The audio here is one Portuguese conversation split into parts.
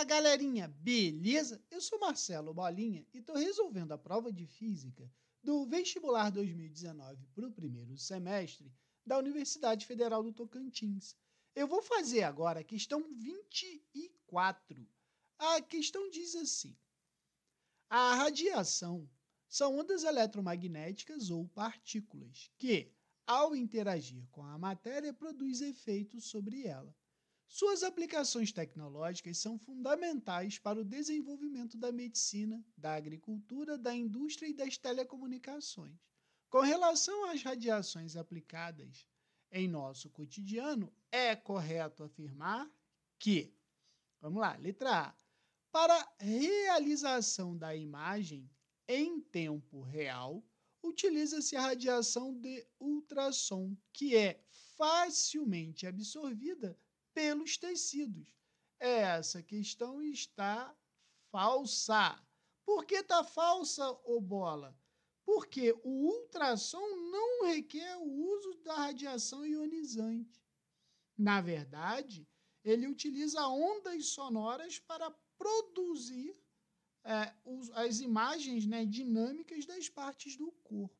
Fala galerinha, beleza? Eu sou Marcelo Bolinha e estou resolvendo a prova de física do vestibular 2019 para o primeiro semestre da Universidade Federal do Tocantins. Eu vou fazer agora a questão 24. A questão diz assim: A radiação são ondas eletromagnéticas ou partículas que, ao interagir com a matéria, produz efeitos sobre ela. Suas aplicações tecnológicas são fundamentais para o desenvolvimento da medicina, da agricultura, da indústria e das telecomunicações. Com relação às radiações aplicadas em nosso cotidiano, é correto afirmar que, vamos lá, letra A, para realização da imagem em tempo real, utiliza-se a radiação de ultrassom, que é facilmente absorvida pelos tecidos. Essa questão está falsa. Por que está falsa, ô bola? Porque o ultrassom não requer o uso da radiação ionizante. Na verdade, ele utiliza ondas sonoras para produzir é, os, as imagens né, dinâmicas das partes do corpo.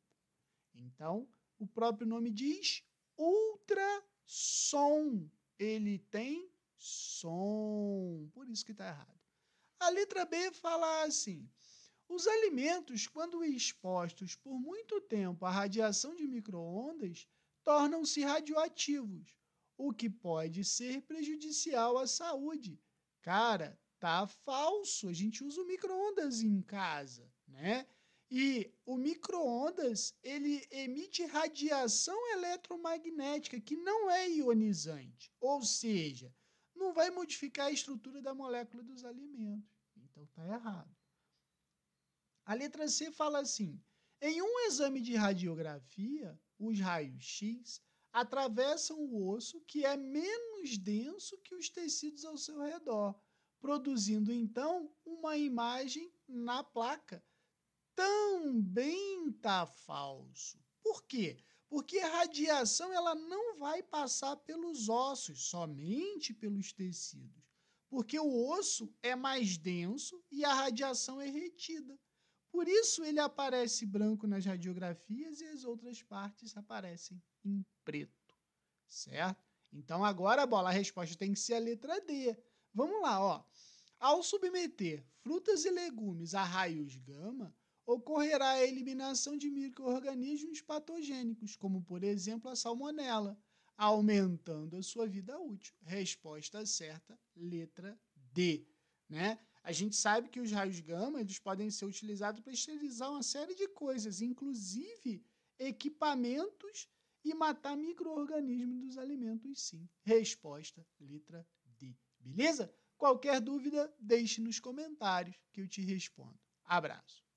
Então, o próprio nome diz ultrassom ele tem som. Por isso que está errado. A letra B fala assim: os alimentos, quando expostos por muito tempo à radiação de microondas, tornam-se radioativos, o que pode ser prejudicial à saúde. Cara, tá falso. A gente usa o microondas em casa, né? E o microondas ele emite radiação eletromagnética que não é ionizante, ou seja, não vai modificar a estrutura da molécula dos alimentos. Então está errado. A letra C fala assim: em um exame de radiografia, os raios X atravessam o osso que é menos denso que os tecidos ao seu redor, produzindo então uma imagem na placa também está falso. Por quê? Porque a radiação ela não vai passar pelos ossos, somente pelos tecidos. Porque o osso é mais denso e a radiação é retida. Por isso ele aparece branco nas radiografias e as outras partes aparecem em preto, certo? Então agora, bola, a resposta tem que ser a letra D. Vamos lá, ó. Ao submeter frutas e legumes a raios gama, ocorrerá a eliminação de microorganismos patogênicos, como por exemplo a salmonela, aumentando a sua vida útil. Resposta certa, letra D, né? A gente sabe que os raios gama eles podem ser utilizados para esterilizar uma série de coisas, inclusive equipamentos e matar microorganismos dos alimentos, sim. Resposta, letra D. Beleza? Qualquer dúvida, deixe nos comentários que eu te respondo. Abraço.